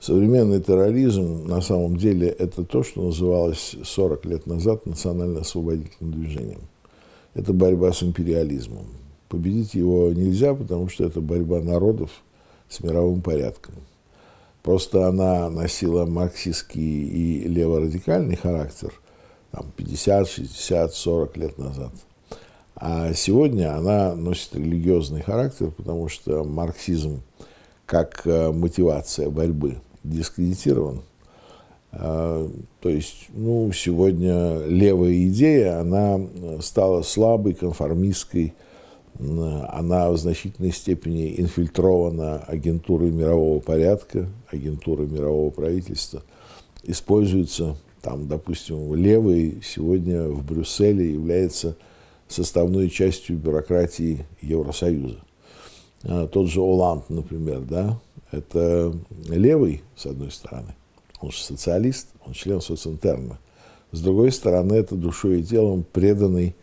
Современный терроризм на самом деле это то, что называлось 40 лет назад национально-освободительным движением. Это борьба с империализмом. Победить его нельзя, потому что это борьба народов с мировым порядком. Просто она носила марксистский и леворадикальный характер там, 50, 60, 40 лет назад. А сегодня она носит религиозный характер, потому что марксизм как э, мотивация борьбы – дискредитирован. А, то есть, ну, сегодня левая идея, она э, стала слабой, конформистской, э, она в значительной степени инфильтрована агентурой мирового порядка, агентурой мирового правительства, используется там, допустим, левый сегодня в Брюсселе является составной частью бюрократии Евросоюза. Э, тот же Оланд, например, да, это левый, с одной стороны, он же социалист, он член социнтерна. С другой стороны, это душой и телом преданный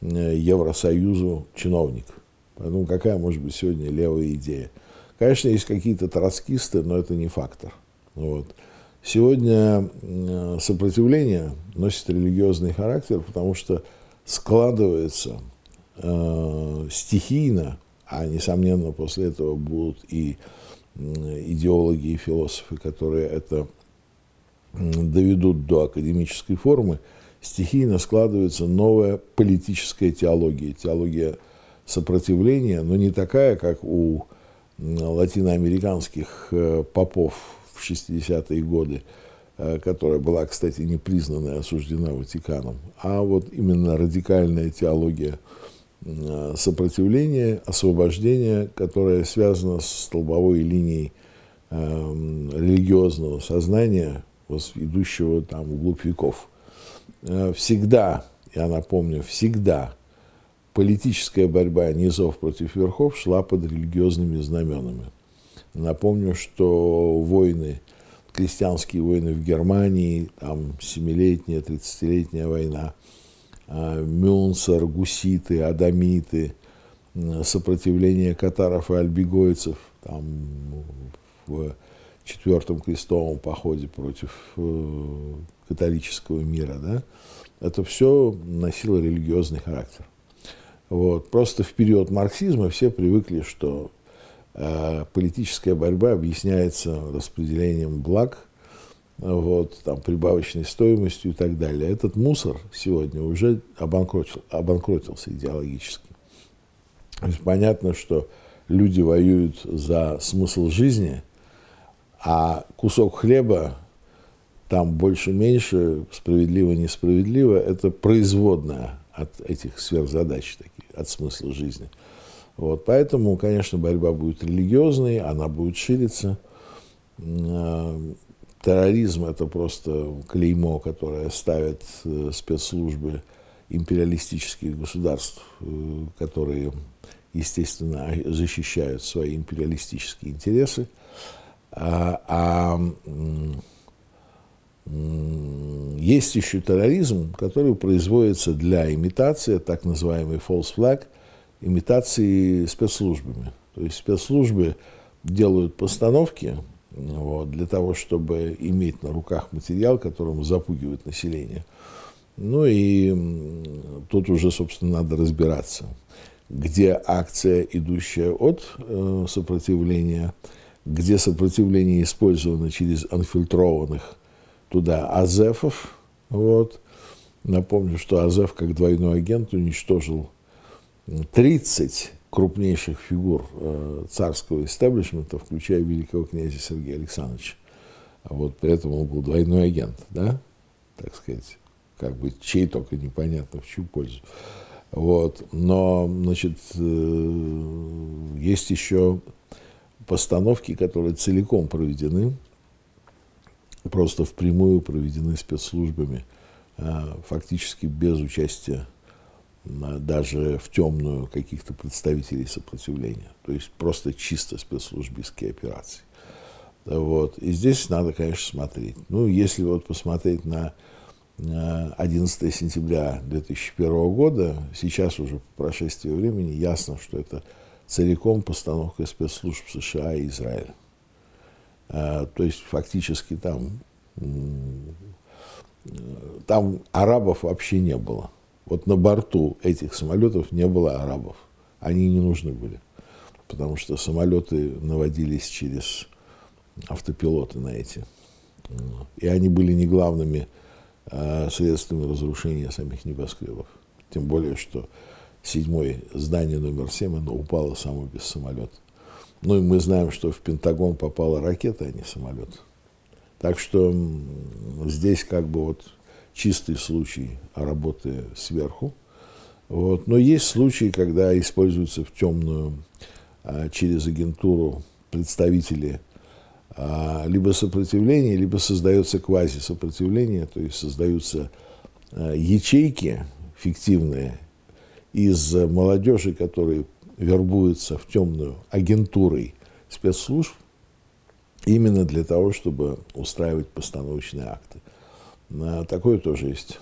э, Евросоюзу чиновник. Поэтому какая может быть сегодня левая идея? Конечно, есть какие-то троцкисты, но это не фактор. Вот. Сегодня э, сопротивление носит религиозный характер, потому что складывается э, стихийно, а несомненно после этого будут и идеологи и философы, которые это доведут до академической формы, стихийно складывается новая политическая теология, теология сопротивления, но не такая, как у латиноамериканских э, попов в 60-е годы, э, которая была, кстати, не признана и осуждена Ватиканом, а вот именно радикальная теология Э, сопротивление, освобождение, которое связано с столбовой линией эм, религиозного сознания, идущего там вглубь веков. Э, всегда, я напомню, всегда политическая борьба низов против верхов шла под религиозными знаменами. Напомню, что войны, крестьянские войны в Германии, там семилетняя, тридцатилетняя война – Э, Мюнсер, гуситы, адамиты, сопротивление катаров и альбигойцев там, в четвертом крестовом походе против э, католического мира, да, это все носило религиозный характер. Вот. Просто в период марксизма все привыкли, что э, политическая борьба объясняется распределением благ – вот, там, прибавочной стоимостью и так далее. Этот мусор сегодня уже обанкротил, обанкротился идеологически. То есть понятно, что люди воюют за смысл жизни, а кусок хлеба там больше-меньше, справедливо-несправедливо, это производное от этих сверхзадач, таких, от смысла жизни. Вот, поэтому, конечно, борьба будет религиозной, она будет шириться. А, терроризм – это просто клеймо, которое ставят э, спецслужбы империалистических государств, э, которые, естественно, защищают свои империалистические интересы. А, а есть еще терроризм, который производится для имитации, так называемый false flag, имитации спецслужбами. То есть спецслужбы делают постановки, вот, для того, чтобы иметь на руках материал, которым запугивает население. Ну и тут уже, собственно, надо разбираться, где акция, идущая от э, сопротивления, где сопротивление использовано через анфильтрованных туда азефов. Вот. Напомню, что Азеф, как двойной агент, уничтожил 30 крупнейших фигур э, царского истеблишмента, включая великого князя Сергея Александровича. а Вот при этом он был двойной агент, да, так сказать, как бы чей только непонятно в чью пользу. Вот. Но, значит, э, есть еще постановки, которые целиком проведены, просто впрямую проведены спецслужбами, э, фактически без участия даже в темную каких-то представителей сопротивления. То есть просто чисто спецслужбистские операции. Вот. И здесь надо, конечно, смотреть. Ну, если вот посмотреть на 11 сентября 2001 года, сейчас уже по прошествии времени ясно, что это целиком постановка спецслужб США и Израиля. А, то есть фактически там, там арабов вообще не было вот на борту этих самолетов не было арабов. Они не нужны были, потому что самолеты наводились через автопилоты на эти. И они были не главными э, средствами разрушения самих небоскребов. Тем более, что седьмое здание номер семь, оно упало само без самолета. Ну и мы знаем, что в Пентагон попала ракета, а не самолет. Так что здесь как бы вот чистый случай работы сверху. Вот. Но есть случаи, когда используются в темную а, через агентуру представители а, либо сопротивления, либо создается квазисопротивление, то есть создаются а, ячейки фиктивные из молодежи, которые вербуются в темную агентурой спецслужб именно для того, чтобы устраивать постановочные акты. А, такое тоже есть.